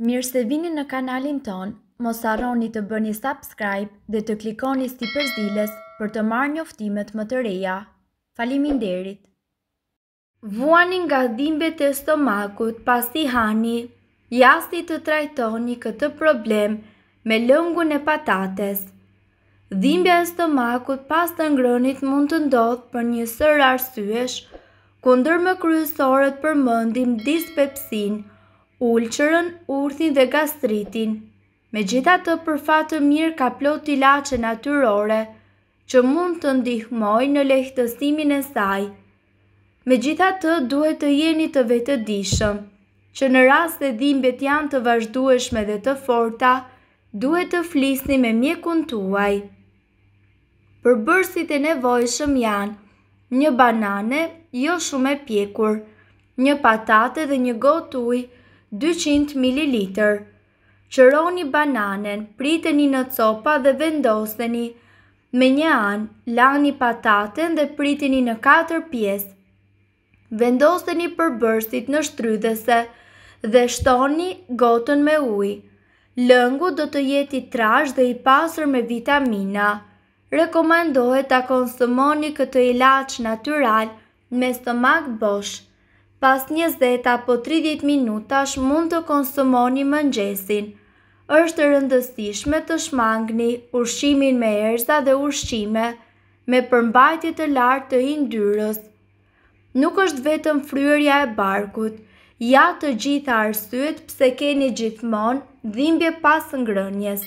Mirë se vini në kanalin ton, mos arroni të bëni subscribe dhe të klikoni sti përzdiles për të marrë një më të reja. Falimin derit! Vuani nga dhimbet e stomakut pasi hani, jasti të trajtoni këtë problem me lëngu në patates. Dhimbe e stomakut pas të ngronit mund të ndodhë për një sër arsyesh, kundër më kryesoret për mëndim dispepsin, ulqërën, urthin dhe gastritin. Me gjitha të përfatë mirë ka plot lache natyrore, që mund të ndihmoj në lehtësimin e saj. Me gjitha të duhet të jeni të vetëdishëm, që në rast dhe dhimbet janë të vazhdueshme dhe të forta, duhet të flisni me mjekun tuaj. Përbërsit e nevojshëm janë, një banane, jo shumë e pjekur, një patate dhe një gotë ujë, 200 ml. Qëroni bananen, priteni në copa dhe vendoseni. Me një anë, lani pataten dhe priteni në 4 pjesë. Vendoseni për bërësit në shtrydhese dhe shtoni gotën me uj. Lëngu do të jeti trash dhe i pasur me vitamina. Rekomendohet ta konsumoni këtë ilaç natyral me stomak boshë pas një zeta apo 30 minutash mund të konsumoni mëngjesin. Êshtë rëndësishme të shmangni ushqimin me erza dhe ushqime me përmbajtje të lartë të indyrës. Nuk është vetëm fryrja e barkut, ja të gjitha arsyet pse keni gjithmon dhimbje pas ngrënjes.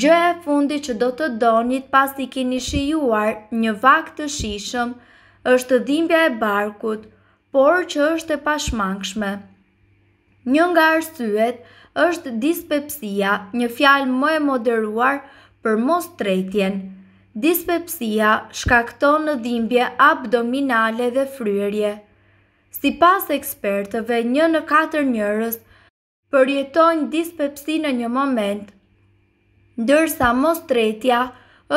Gjë e fundi që do të donit pas i kini shijuar një vak të shishëm është dhimbja e barkut, por që është e pashmangshme. Një nga arsyet është dispepsia, një fjalë më e moderuar për mos tretjen. Dispepsia shkakton në dhimbje abdominale dhe fryrje. Si pas ekspertëve, një në katër njërës përjetojnë dispepsi në një moment, dërsa mos tretja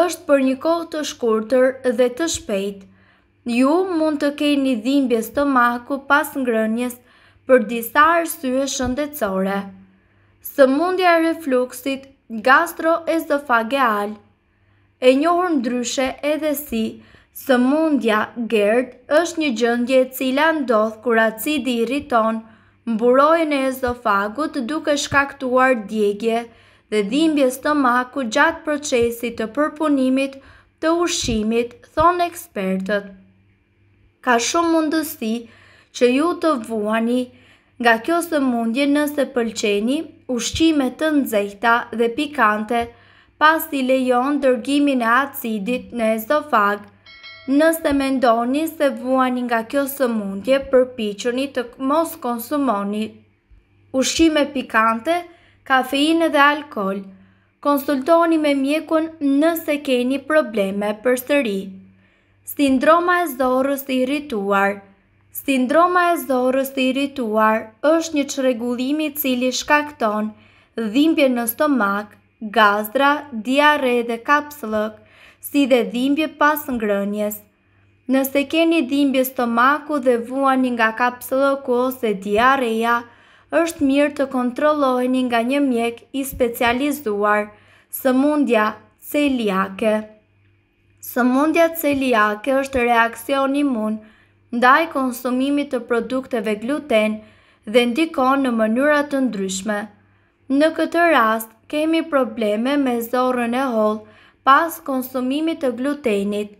është për një kohë të shkurëtër dhe të shpejtë. Ju mund të keni dhimbje stomaku pas ngrënjes për disa arsye shëndetësore. Sëmundja e refluksit gastroesofageal, e njohur ndryshe edhe si sëmundja GERD është një gjendje e cila ndodh kur acidi irriton mburojën e ezofagut duke shkaktuar djegje dhe dhimbje stomaku gjatë procesit të përpunimit të ushqimit, thon ekspertët ka shumë mundësi që ju të vuani nga kjo së mundje nëse pëlqeni ushqime të nëzejta dhe pikante pas i lejon dërgimin e acidit në esofag. Nëse mendoni se vuani nga kjo së mundje përpichoni të mos konsumoni ushqime pikante, kafeine dhe alkohol. Konsultoni me mjekun nëse keni probleme për sëri. Sindroma e zorës të irituar Sindroma e zorës të irituar është një qëregullimi cili shkakton dhimbje në stomak, gazdra, diare dhe kapslëk, si dhe dhimbje pas ngrënjes. Nëse keni dhimbje stomaku dhe vuani nga kapslëku ose diareja, është mirë të kontrolloheni nga një mjek i specializuar, së mundja se Së mundja celiake është reakcion imun, ndaj konsumimit të produkteve gluten dhe ndikon në mënyrat të ndryshme. Në këtë rast, kemi probleme me zorën e holë pas konsumimit të glutenit.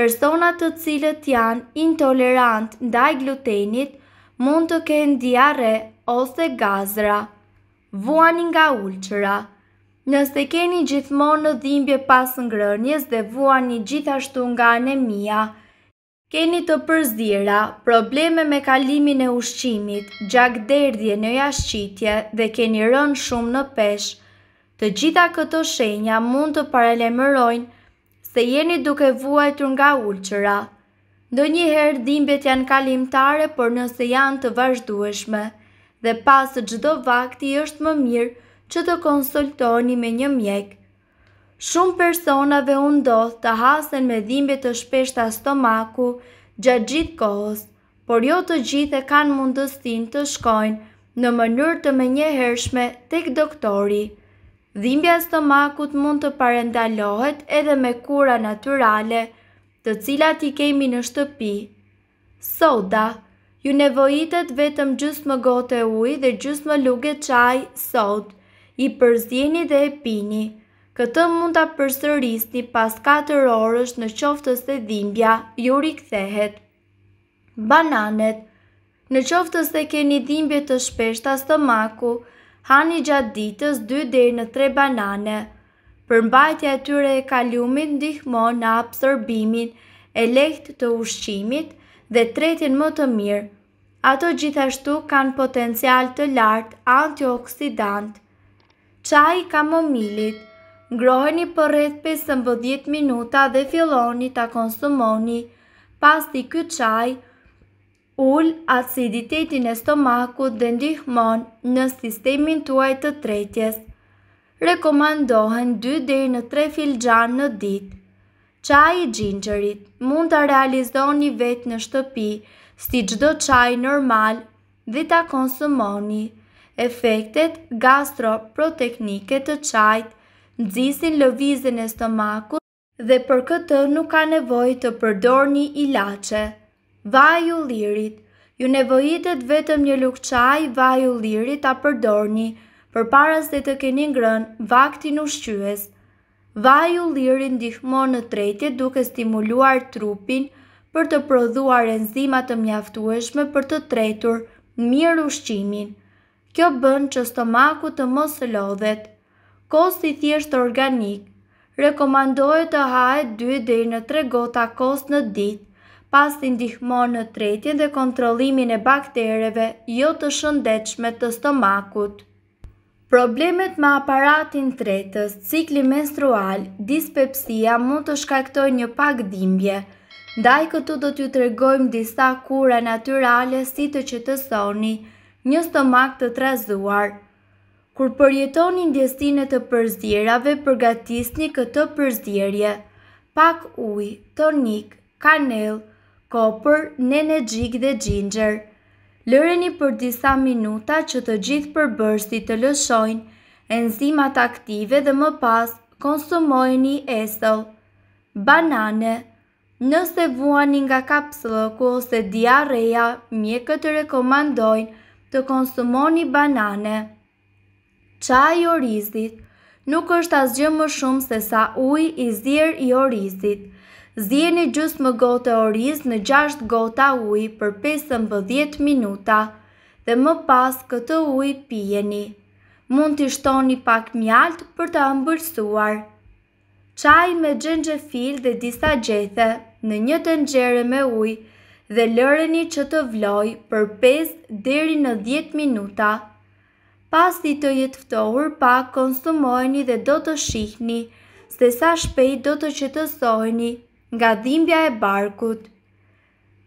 Personat të cilët janë intolerant ndaj glutenit mund të kënë diare ose gazra. Vuani nga ulqëra Nëse keni gjithmonë në dhimbje pas ngrënjes dhe vuani gjithashtu nga anemia, keni të përzira, probleme me kalimin e ushqimit, gjak në jashqitje dhe keni rënë shumë në pesh, të gjitha këto shenja mund të paralemërojnë se jeni duke vuajtur nga ulqëra. Ndo njëherë dhimbjet janë kalimtare, por nëse janë të vazhdueshme, dhe pasë gjithdo vakti është më mirë, që të konsultoni me një mjek. Shumë personave u ndodh të hasen me dhimbje të shpeshta stomaku gjatë gjithë kohës, por jo të gjithë e kanë mundësinë të shkojnë në mënyrë të menjëhershme tek doktori. Dhimbja stomakut mund të parendalohet edhe me kura natyrale, të cilat i kemi në shtëpi. Soda ju nevojitet vetëm gjysmë gotë e ujë dhe gjysmë lugë çaj sotë i përzjeni dhe e pini. Këtë mund të përsërisni pas 4 orësh në qoftës dhe dhimbja, ju rikthehet. Bananet Në qoftës dhe keni dhimbje të shpeshta stomaku, hani gjatë ditës 2 dhe në 3 banane. Përmbajtja e tyre e kaliumit ndihmo në absorbimin e lehtë të ushqimit dhe tretin më të mirë. Ato gjithashtu kanë potencial të lartë antioksidantë qaj kamomilit. Ngroheni për rreth 15 minuta dhe filloni ta konsumoni. Pasti ky qaj ul aciditetin e stomakut dhe ndihmon në sistemin tuaj të tretjes. Rekomandohen 2 dhe në 3 filxan në dit. Qaj i gjingërit mund të realizoni vetë në shtëpi, si gjdo qaj normal dhe ta konsumoni efektet gastroproteknike të qajt, nëzisin lëvizin e stomaku dhe për këtë nuk ka nevoj të përdor një ilache. Vaj u lirit Ju nevojitet vetëm një lukë qaj vaj u lirit a përdorni, për paras se të keni ngrën vaktin ushqyës. Vaj u lirit ndihmon në tretje duke stimuluar trupin për të prodhuar enzimat të mjaftueshme për të tretur mirë ushqimin. Kjo bën që stomaku të mos lodhet. Kosti thjesht organik. Rekomandohet të hahet 2 deri në 3 gota kost në ditë, pasi ndihmon në tretjen dhe kontrollimin e baktereve jo të shëndetshme të stomakut. Problemet me aparatin tretës, cikli menstrual, dispepsia mund të shkaktoj një pak dhimbje. Ndaj këtu do t'ju tregojmë disa kura naturale si të qetësoni, të një stomak të trazuar. Kur përjetoni ndjestinet të përzdjerave, përgatisni këtë përzdjerje, pak uj, tonik, kanel, kopër, nene gjik dhe gjinger. Lëreni për disa minuta që të gjithë përbërsi të lëshojnë, enzimat aktive dhe më pas konsumojni esëll. Banane Nëse vuani nga kapsëllëku ose diareja, mjekët të rekomandojnë të konsumoni banane. Qaj orizit Nuk është asgjë më shumë se sa uj i zirë i orizit. Zjeni gjusë më gotë oriz në 6 gota uj për 15 minuta dhe më pas këtë uj pjeni. Mund të shtoni pak mjalt për të ambërsuar. Qaj me gjengje fil dhe disa gjethe në një të njere me ujë dhe lëreni që të vloj për 5 deri në 10 minuta. Pas të jetë ftohur pa, konsumojni dhe do të shihni, se sa shpejt do të qetësojni nga dhimbja e barkut.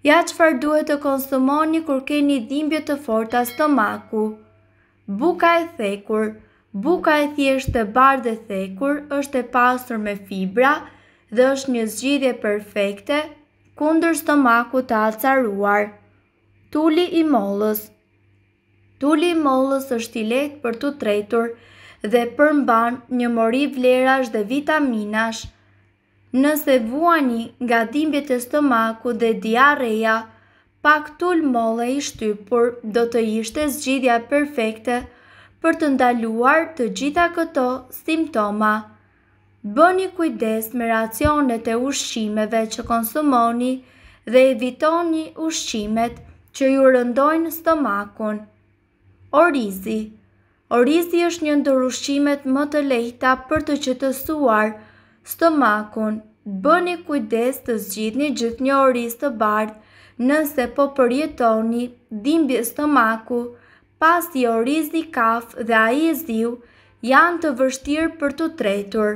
Ja qëfar duhet të konsumoni kur keni dhimbje të forta stomaku. Buka e thekur Buka e thjesht të bardhë dhe thekur është e pasur me fibra dhe është një zgjidhje perfekte kundër stomaku të alcaruar. Tulli i mollës Tulli i mollës është i lehtë për të tretur dhe përmban një mori vlerash dhe vitaminash. Nëse vuani nga dhimbjet e stomaku dhe diareja, pak tull molle i shtypur do të ishte zgjidja perfekte për të ndaluar të gjitha këto simptoma bëni kujdes me racionet e ushqimeve që konsumoni dhe evitoni ushqimet që ju rëndojnë stomakun. Orizi Orizi është një ndër ushqimet më të lehta për të qetësuar stomakun. Bëni kujdes të zgjidhni gjithë një oriz të bardhë nëse po përjetoni dhimbje stomaku, pasi orizi kafë dhe a i ziu janë të vështirë për të tretur.